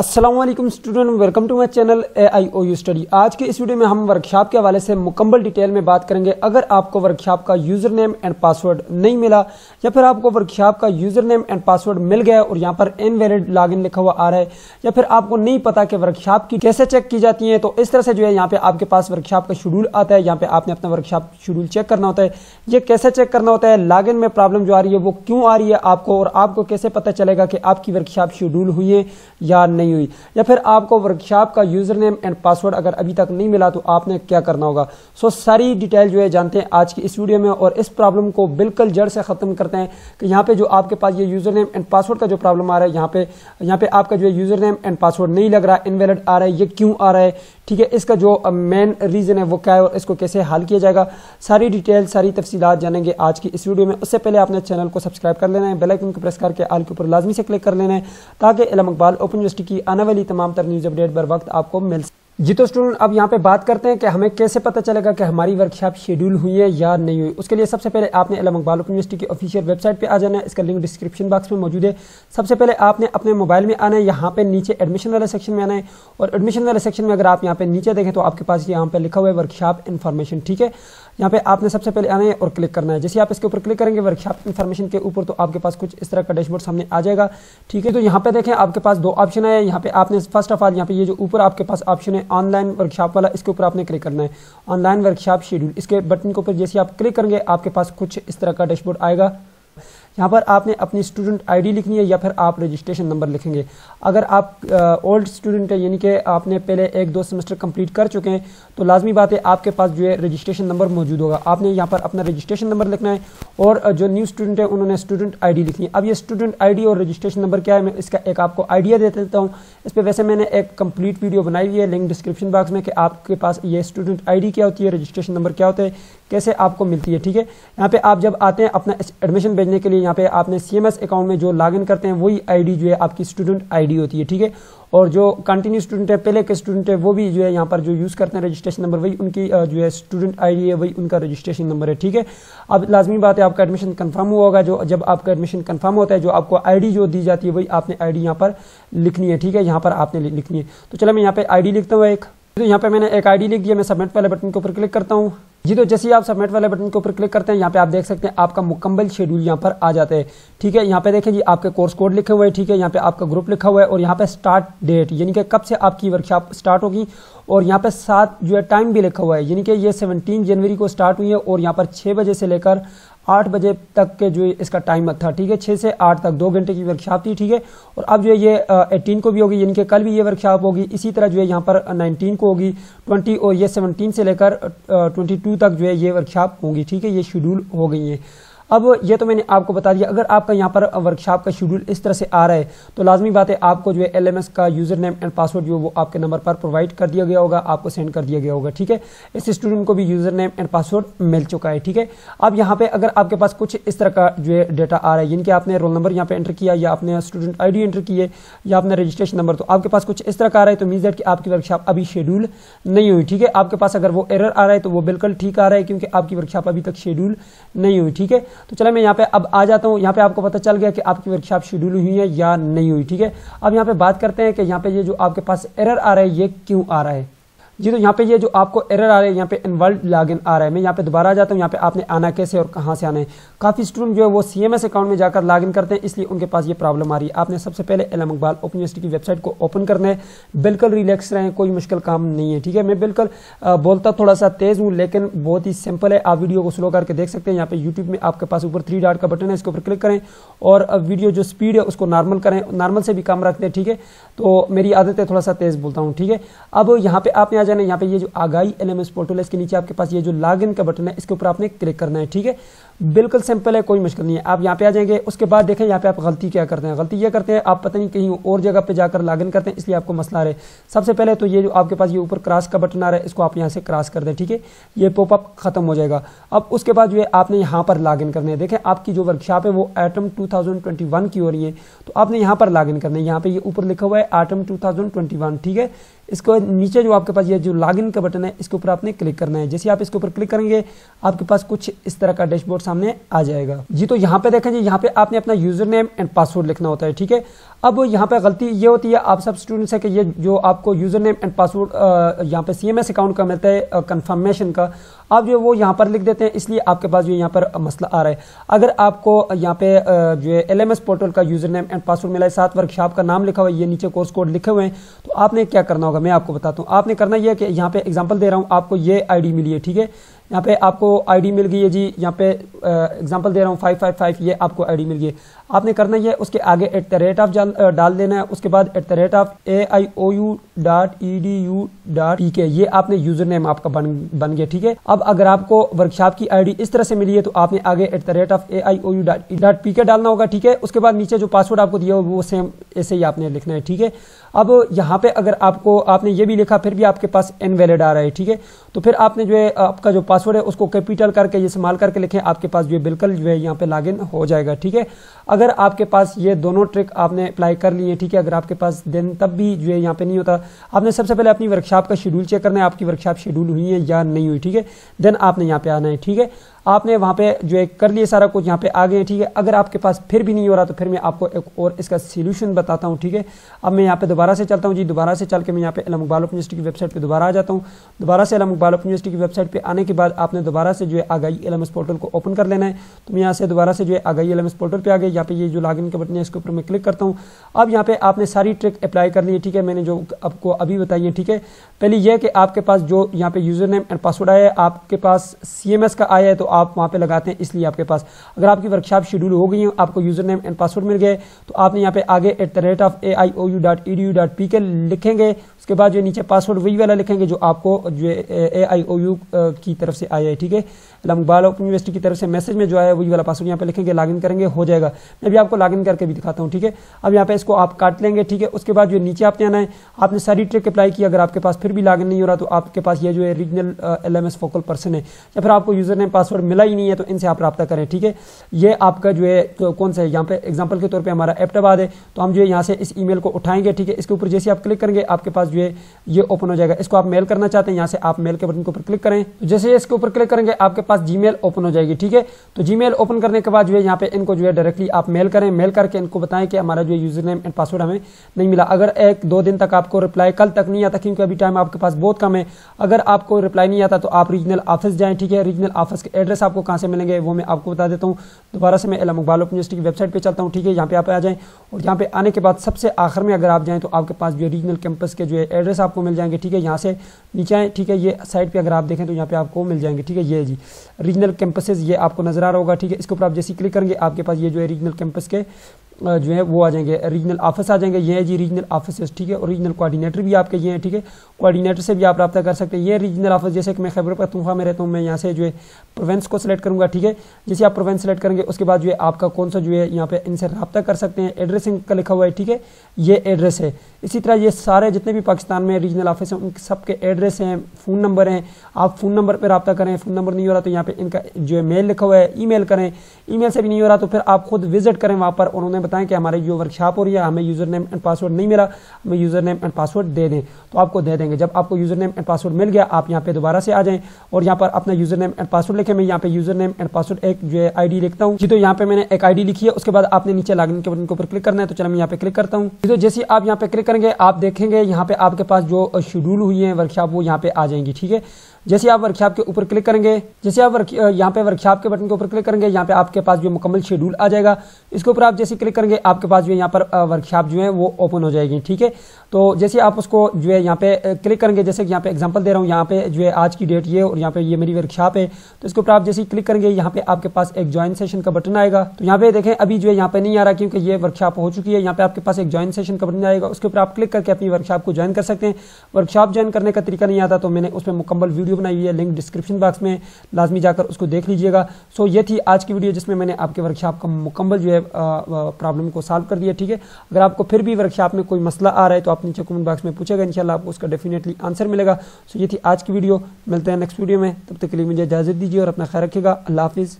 Aslam student welcome to my channel A I O U study आज के इस video में हम वर्कशॉप के हवाले से मुकम्मल डिटेल में बात करेंगे अगर आपको वर्कशॉप का यूजर नेम एंड पासवर्ड नहीं मिला या फिर आपको वर्कशॉप का यूजर नेम एंड पासवर्ड मिल गया और यहाँ पर लॉग इन लिखा हुआ आ रहा है या फिर आपको नहीं पता कि वर्कशॉप की कैसे चेक की जाती है तो इस तरह से जो है यहाँ पे आपके पास वर्कशॉप का शेड्यूल आता है यहाँ पे आपने अपना वर्कशॉप शेड्यूल चेक करना होता है ये कैसे चेक करना होता है लॉग इन में प्रॉब्लम जो आ रही है वो क्यों आ रही है आपको और आपको कैसे पता चलेगा कि आपकी वर्कशॉप शेड्यूल हुई है या नहीं नहीं हुई या फिर आपको वर्कशॉप का यूज़र नेम एंड पासवर्ड अगर अभी तक नहीं मिला तो आपने क्या करना होगा सो so, सारी डिटेल जो है जानते हैं आज की इस वीडियो में और इस प्रॉब्लम को बिल्कुल जड़ से ख़त्म करते हैं कि यहाँ पे जो आपके पास ये यूज़र नेम एंड पासवर्ड का जो प्रॉब्लम आ रहा है यहाँ पे यहाँ पे आपका जो है यूज़र नेम एंड पासवर्ड नहीं लग रहा इनवेलिड आ रहा है ये क्यों आ रहा है ठीक है इसका जो मेन रीज़न है वो क्या है और इसको कैसे हल किया जाएगा सारी डिटेल सारी तफसीलात जानेंगे आज की इस वीडियो में उससे पहले आपने चैनल को सब्सक्राइब कर लेना है बेलाइकन को प्रेस करके आल के ऊपर लाजमी से क्लिक कर लेना है ताकि इलाम इकबाल ओपन यूनिवर्सिटी की आने वाली तमाम तर न्यूज़ अपडेट बर वक्त आपको मिल सके जी तो स्टूडेंट अब यहाँ पे बात करते हैं कि हमें कैसे पता चलेगा कि हमारी वर्कशॉप शेड्यूल हुई है या नहीं हुई उसके लिए सबसे पहले आपने अलम अकबाल यूनिवर्सिटी की ऑफिशियल वेबसाइट पे आ जाना है इसका लिंक डिस्क्रिप्शन बॉक्स में मौजूद है सबसे पहले आपने अपने मोबाइल में आना है यहाँ पे नीचे एडमिशन वाले सेक्शन में आना है और एडमिशन वाले सेक्शन में अगर आप यहाँ पे नीचे देखें तो आपके पास यहाँ पे लिखा हुआ है वर्कशॉप इन्फॉर्मेशन ठीक है यहाँ पे आपने सबसे पहले आना है और क्लिक करना है जैसे आप इसके ऊपर क्लिक करेंगे वर्कशॉप इन्फॉर्मेशन के ऊपर तो आपके पास कुछ इस तरह का डैशबोर्ड सामने आ जाएगा ठीक है तो यहाँ पे देखें आपके पास दो ऑप्शन है यहाँ पे आपने फर्स्ट ऑफ ऑल यहाँ पे ये जो ऊपर आपके पास ऑप्शन है ऑनलाइन वर्कशॉप वाला इसके ऊपर आपने क्लिक करना है ऑनलाइन वर्कशॉप शेड्यूल इसके बटन के ऊपर जैसे आप क्लिक करेंगे आपके पास कुछ इस तरह का डैशबोर्ड आएगा यहाँ पर आपने अपनी स्टूडेंट आईडी लिखनी है या फिर आप रजिस्ट्रेशन नंबर लिखेंगे अगर आप ओल्ड स्टूडेंट है यानी कि आपने पहले एक दो सेमेस्टर कंप्लीट कर चुके हैं तो लाजमी बात है आपके पास जो है रजिस्ट्रेशन नंबर मौजूद होगा आपने यहाँ पर अपना रजिस्ट्रेशन नंबर लिखना है और जो न्यू स्टूडेंट है उन्होंने स्टूडेंट आई लिखनी है अब ये स्टूडेंट आई और रजिस्ट्रेशन नंबर क्या है मैं इसका एक आपको आइडिया दे देता हूँ इस पर वैसे मैंने एक कम्प्लीट वीडियो बनाई हुई है लिंक डिस्क्रिप्शन बॉक्स में कि आपके पास ये स्टूडेंट आई क्या होती है रजिस्ट्रेशन नंबर क्या होता है कैसे आपको मिलती है ठीक है यहाँ पे आप जब आते हैं अपना एडमिशन भेजने के लिए यहाँ पे आपने सी अकाउंट में जो लॉगिन करते हैं वही आईडी जो है आपकी स्टूडेंट आईडी होती है ठीक है और जो कंटिन्यू स्टूडेंट है पहले के स्टूडेंट है वो भी जो है यहाँ पर जो यूज़ करते हैं रजिस्ट्रेशन नंबर वही उनकी जो है स्टूडेंट आईडी है वही उनका रजिस्ट्रेशन नंबर है ठीक है अब लाजमी बात है आपका एडमिशन कन्फर्म हुआ होगा जो जब आपका एडमिशन कन्फर्म होता है जो आपको आईडी जो दी जाती है वही आपने आईडी यहाँ पर लिखनी है ठीक है यहाँ पर आपने लिखनी है तो चलो मैं यहाँ पर आईडी लिखता हूँ एक तो यहाँ पे मैंने एक आईडी लिख दिया मैं सबमिट वाले बटन के ऊपर क्लिक करता हूँ जी तो जैसे ही आप सबमिट वाले बटन के ऊपर क्लिक करते हैं यहाँ पे आप देख सकते हैं आपका मुकम्मल शेड्यूल यहाँ पर आ जाते हैं ठीक है यहाँ पे देखें जी आपके कोर्स कोड लिखे हुए हैं ठीक है यहाँ पे आपका ग्रुप लिखा हुआ है और यहाँ पे स्टार्ट डेट यानी कि कब से आपकी वर्कशॉप स्टार्ट होगी और यहाँ पे सात जो है टाइम भी लिखा हुआ है यानी कि ये सेवनटीन जनवरी को स्टार्ट हुई है और यहाँ पर छः बजे से लेकर आठ बजे तक के जो इसका टाइम था ठीक है छः से आठ तक दो घंटे की वर्कशॉप थी ठीक है और अब जो है ये एटीन को भी होगी यानी कि कल भी ये वर्कशॉप होगी इसी तरह जो है यहाँ पर नाइनटीन को होगी ट्वेंटी और ये सेवनटीन से लेकर ट्वेंटी टू तक जो है ये वर्कशॉप होंगी ठीक है ये शेड्यूल हो गई है अब ये तो मैंने आपको बता दिया अगर आपका यहाँ पर वर्कशॉप का शेड्यूल इस तरह से आ रहा है तो लाजमी बात है आपको जो है एल का यूज़र नेम एंड पासवर्ड जो वो आपके नंबर पर प्रोवाइड कर दिया गया होगा आपको सेंड कर दिया गया होगा ठीक है इस स्टूडेंट को भी यूज़र नेम एंड पासवर्ड मिल चुका है ठीक है अब यहाँ पे अगर आपके पास कुछ इस तरह का जो है डेटा आ रहा है यानी कि आपने रोल नंबर यहाँ पे एंटर किया या आपने स्टूडेंट डी एंटर किए या आपने रजिस्ट्रेशन नंबर तो आपके पास कुछ इस तरह का आ रहा है तो मीन दैट कि आपकी वर्कशॉप अभी शेड्यूल नहीं हुई ठीक है आपके पास अगर वो एरर आ रहा है तो वो बिल्कुल ठीक आ रहा है क्योंकि आपकी वर्कशॉप अभी तक शेड्यूल नहीं हुई ठीक है तो चले मैं यहाँ पे अब आ जाता हूँ यहाँ पे आपको पता चल गया कि आपकी वर्कशॉप शेड्यूल हुई है या नहीं हुई ठीक है अब यहाँ पे बात करते हैं कि यहाँ पे ये जो आपके पास एरर आ रहा है ये क्यों आ रहा है जी तो यहाँ पे ये जो आपको एरर आ रहा है यहाँ पे इनवर्ल्ड इन आ रहा है मैं यहाँ पे दोबारा आ जाता हूँ यहाँ पे आपने आना कैसे और कहाँ से आना है काफ़ी स्टूडेंट जो है वो सी अकाउंट में जाकर लॉग इन करते हैं इसलिए उनके पास ये प्रॉब्लम आ रही है आपने सबसे पहले एलम इकबाल ओपन यूनिवर्सिटी की वेबसाइट को ओपन करना है बिल्कुल रिलैक्स रहें कोई मुश्किल काम नहीं है ठीक है मैं बिल्कुल बोलता थोड़ा सा तेज़ हूँ लेकिन बहुत ही सिंपल है आप वीडियो को स्लो करके देख सकते हैं यहाँ पे यूट्यूब में आपके पास ऊपर थ्री डॉट का बटन है इसके ऊपर क्लिक करें और वीडियो जो स्पीड है उसको नॉर्मल करें नॉर्मल से भी कम रखते हैं ठीक है तो मेरी आदत है थोड़ा सा तेज़ बोलता हूँ ठीक है अब यहाँ पे आपने आज जाना यहाँ पे ये जो आगाई एल एम पोर्टल इसके नीचे आपके पास ये जो लॉग इन का बटन है इसके ऊपर आपने क्लिक करना है ठीक है बिल्कुल सिंपल है कोई मुश्किल नहीं है आप यहाँ पे आ जाएंगे उसके बाद देखें यहाँ पे आप गलती क्या करते हैं गलती ये करते हैं आप पता नहीं कहीं और जगह पे जाकर लॉग इन करते हैं इसलिए आपको मसला आ रहा है सबसे पहले तो ये जो आपके पास ये ऊपर क्रॉस का बटन आ रहा है इसको आप यहाँ से क्रॉस कर दें ठीक है ये पॉपअप खत्म हो जाएगा अब उसके बाद जो है आपने यहाँ पर लॉग इन करना है देखें आपकी जो वर्कशॉप है वो एटम टू की हो रही है तो आपने यहाँ पर लॉग इन करना है यहाँ पे ये ऊपर लिखा हुआ है एटम टू ठीक है इसको नीचे जो आपके पास ये जो लॉगिन का बटन है इसके ऊपर आपने क्लिक करना है जैसे आप इसके ऊपर क्लिक करेंगे आपके पास कुछ इस तरह का डैशबोर्ड सामने आ जाएगा जी तो यहाँ पे देखें जी यहाँ पे आपने अपना यूजर नेम एंड पासवर्ड लिखना होता है ठीक है अब यहाँ पे गलती ये होती है आप सब स्टूडेंट्स है कि ये जो आपको यूजर नेम एंड पासवर्ड यहाँ पे सीएमएस अकाउंट का मिलता है कंफर्मेशन का आप जो वो यहाँ पर लिख देते हैं इसलिए आपके पास जो यहाँ पर मसला आ रहा है अगर आपको यहाँ पे जो है एल पोर्टल का यूजर नेम एंड पासवर्ड मिला है साथ वर्कशॉप का नाम लिखा हुआ है ये नीचे कोर्स कोड लिखे हुए हैं तो आपने क्या करना होगा मैं आपको बताता हूँ आपने करना यह कि यहाँ पे एग्जाम्पल दे रहा हूँ आपको ये आई मिली है ठीक है यहाँ पे आपको आईडी मिल गई है जी यहाँ पे एग्जांपल दे रहा हूँ फाइव फाइव फाइव ये आपको आईडी मिल गई आपने करना ये उसके आगे एट द रेट ऑफ डाल देना है उसके बाद at the rate of A I O U dot E D U dot E K ये आपने यूजर नेम आपका बन बन गया ठीक है अब अगर आपको वर्कशॉप की आईडी इस तरह से मिली है तो आपने आगे at the rate of A I O U dot P K डालना होगा ठीक है उसके बाद नीचे जो पासवर्ड आपको दिया हो वो सेम ऐसे ही आपने लिखना है ठीक है अब यहाँ पे अगर आपको आपने ये भी लिखा फिर भी आपके पास इनवैलिड आ रहा है ठीक है तो फिर आपने जो है आपका जो पासवर्ड है उसको कैपिटल करके इस्तेमाल करके लिखें आपके पास जो है बिल्कुल जो है यहाँ पे लॉगिन हो जाएगा ठीक है अगर आपके पास ये दोनों ट्रिक आपने अप्लाई कर ली है ठीक है अगर आपके पास दिन तब भी जो है यहाँ पर नहीं होता आपने सबसे पहले अपनी वर्कशॉप का शेड्यूल चेक करना है आपकी वर्कशॉप शेड्यूल हुई है या नहीं हुई ठीक है देन आपने यहाँ पर आना है ठीक है आपने वहाँ पे जो है कर लिया सारा कुछ यहाँ पे आ गए ठीक है अगर आपके पास फिर भी नहीं हो रहा तो फिर मैं आपको एक और इसका सोल्यूशन बताता हूँ ठीक है अब मैं यहाँ पे दोबारा से चलता हूँ जी दोबारा से चल के मैं यहाँ पे अलम इकबाल यूनिवर्सिटी की वेबसाइट पे दोबारा आ जाता हूँ दोबारा से अलम इकबाल यूनिवर्सिटी की वेबसाइट पर आने के बाद आपने दोबारा से जो है आगाई एलम पोर्टल को ओपन कर लेना है तो मैं यहाँ से दोबारा से जो है आगाई एलम पोर्टल पर आ गए यहाँ पे ये जो लॉगिन का बटन है इसके ऊपर मैं क्लिक करता हूँ अब यहाँ पे आपने सारी ट्रिक अप्लाई कर ली ठीक है मैंने जो आपको अभी बताई है ठीक है पहले यह कि आपके पास जो यहाँ पे यूजर नेम एंड पासवर्ड आया है आपके पास सी का आया है तो आप वहाँ पे लगाते हैं इसलिए आपके पास अगर आपकी वर्कशॉप शेड्यूल हो गई है आपको यूजर नेम एंड पासवर्ड मिल गए तो आपने यहाँ पे आगे at the rate of A I O U dot E D U dot P K लिखेंगे उसके बाद जो नीचे पासवर्ड वही वाला लिखेंगे जो आपको जो ए आई ओ यू की तरफ से आया है ठीक है लम्बाल ओपन यूनिवर्सिटी की तरफ से मैसेज में जो आया वही वाला पासवर्ड यहाँ पे लिखेंगे लॉगिन करेंगे हो जाएगा मैं भी आपको लॉगिन करके भी दिखाता हूँ ठीक है अब यहाँ पे इसको आप काट लेंगे ठीक है उसके बाद जो नीचे आपने आना है आपने सारी ट्रिक अप्लाई की अगर आपके पास फिर भी लॉगिन नहीं हो रहा तो आपके पास ये जो है regional L M S focal person है या फिर आपको यूजर नेम पासवर्ड मिला ही नहीं है तो इनसे आप रब्ता करें ठीक है ये आपका जो है तो कौन सा है यहाँ पे एग्जाम्पल के तौर पर हमारा एप्टाबाद है तो हम जो है यहाँ से इस ई को उठाएंगे ठीक है इसके ऊपर जैसे आप क्लिक करेंगे आपके पास जो है ये ओपन हो जाएगा इसको आप मेल करना चाहते हैं यहाँ से आप मेल के बटन के ऊपर क्लिक करें तो जैसे इसके ऊपर क्लिक करेंगे आपके पास जीमेल ओपन हो जाएगी ठीक है तो जीमेल ओपन करने के बाद जो है यहाँ पे इनको जो है डायरेक्टली आप मेल करें मेल करके इनको बताएं कि हमारा जो यूजर नेम एंड पासवर्ड हमें नहीं मिला अगर एक दो दिन तक आपको रिप्लाई कल तक नहीं आता क्योंकि अभी टाइम आपके पास बहुत कम है अगर आपको रिप्लाई नहीं आता तो आप रीजनल ऑफिस जाए ठीक है रीजनल ऑफिस के एड्रेस आपको कहां से मिलेंगे वो मैं आपको बता देता हूँ दोबारा से मैं एलम इकबाल यूनिवर्सिटी की वेबसाइट पर चलता हूँ ठीक है यहाँ पे आप आ जाए और यहाँ पे आने के बाद सबसे आखिर में अगर आप जाए तो आपके पास जो रीजनल कैंपस के जो ये एड्रेस आपको मिल जाएंगे ठीक है यहाँ से नीचे आए ठीक है ये साइड पे अगर आप देखें तो यहाँ पे आपको मिल जाएंगे ठीक है ये जी रीजनल कैंपसेज ये आपको नजर आ रहा होगा ठीक है इसके ऊपर आप जैसे क्लिक करेंगे आपके पास ये जो है रीजनल कैंपस के जो है वो आ जाएंगे रीजनल ऑफिस आ जाएंगे ये है जी रीजनल ऑफिस ठीक है और रीजनल कोऑर्डिनेटर भी आपके ये हैं ठीक है कोऑर्डिनेटर से भी आप रब्ता कर सकते हैं ये रीजनल ऑफिस जैसे कि मैं पर तुम्हारा में रहता हूँ मैं यहाँ से जो है प्रोवेंस को सिलेक्ट करूँगा ठीक है जैसे आप प्रोवेंस सेलेक्ट करेंगे उसके बाद जो है आपका कौन सा जो है यहाँ पे इनसे रब्ता कर सकते हैं एड्रेस इनका लिखा हुआ है ठीक है ये एड्रेस है इसी तरह ये सारे जितने भी पाकिस्तान में रीजनल ऑफिस हैं उन सबके एड्रेस हैं फ़ोन नंबर हैं आप फ़ोन नंबर पर रब्ता करें फ़ोन नंबर नहीं हो रहा तो यहाँ पे इनका जो है मेल लिखा हुआ है ई करें ई से भी नहीं हो रहा तो फिर आप खुद विजिट करें वहाँ पर उन्होंने बताएं कि हमारे जो वर्कशॉप हो रही है हमें यूजर नेम एंड पासवर्ड नहीं मिला हमें यूजर नेम एंड पासवर्ड दे दें तो आपको दे देंगे जब आपको यूजर नेम एंड पासवर्ड मिल गया आप यहाँ पे दोबारा से आ जाएं और यहाँ पर अपना यूजर नेम एंड पासवर्ड लिखे मैं यहाँ पे यूजर नेम एंड पासवर्ड एक जो है आई लिखता हूँ जी तो यहाँ पे मैंने एक आई लिखी है उसके बाद आपने नीचे लॉग के बटन के ऊपर क्लिक करना है तो चलो मैं यहाँ पे क्लिक करता हूँ तो जैसे आप यहाँ पे क्लिक करेंगे आप देखेंगे यहाँ पे आपके पास जो शेड्यूल हुई है वर्कशॉप वो यहाँ पे आ जाएंगी ठीक है जैसे आप वर्कशॉप के ऊपर क्लिक करेंगे जैसे आप वर्क यहाँ पे वर्कशॉप के बटन के ऊपर क्लिक करेंगे यहाँ पे आपके पास जो मुकम्मल शेड्यूल आ जाएगा इसके ऊपर आप जैसे क्लिक करेंगे आपके पास जो यहाँ पर वर्कशॉप जो है वो ओपन हो जाएगी ठीक है तो जैसे आप उसको जो है यहाँ पे क्लिक करेंगे जैसे कि यहाँ पे एग्जांपल दे रहा हूँ यहाँ पे जो है आज की डेट ये और यहाँ पे ये मेरी वर्कशॉप है तो इसके ऊपर आप जैसे क्लिक करेंगे यहाँ पे आपके पास एक ज्वाइन सेशन का बटन आएगा तो यहाँ पे देखें अभी जो है यहाँ पे नहीं आ रहा क्योंकि ये वर्कशॉप हो चुकी है यहाँ पे आपके पास एक ज्वाइन सेशन का बटन आएगा उसके ऊपर आप क्लिक करके अपनी वर्कशॉप को ज्वाइन कर सकते हैं वर्कशॉप ज्वाइन करने का तरीका नहीं आता तो मैंने उसमें मुकम्मल वीडियो बनाई हुई है लिंक डिस्क्रिप्शन बॉक्स में लाजमी जाकर उसको देख लीजिएगा सो ये थी आज की वीडियो जिसमें मैंने आपके वर्कशॉप का मुकम्मल जो है प्रॉब्लम को सॉल्व कर दिया ठीक है अगर आपको फिर भी वर्कशॉप में कोई मसला आ रहा है तो आप आप नीचे कमेंट बॉक्स में पूछेगा इंशाल्लाह आपको उसका डेफिनेटली आंसर मिलेगा सो ये थी आज की वीडियो मिलते हैं नेक्स्ट वीडियो में तब तक के लिए मुझे इजाजत दीजिए और अपना ख्याल रखेगा अल्लाह हाफिज़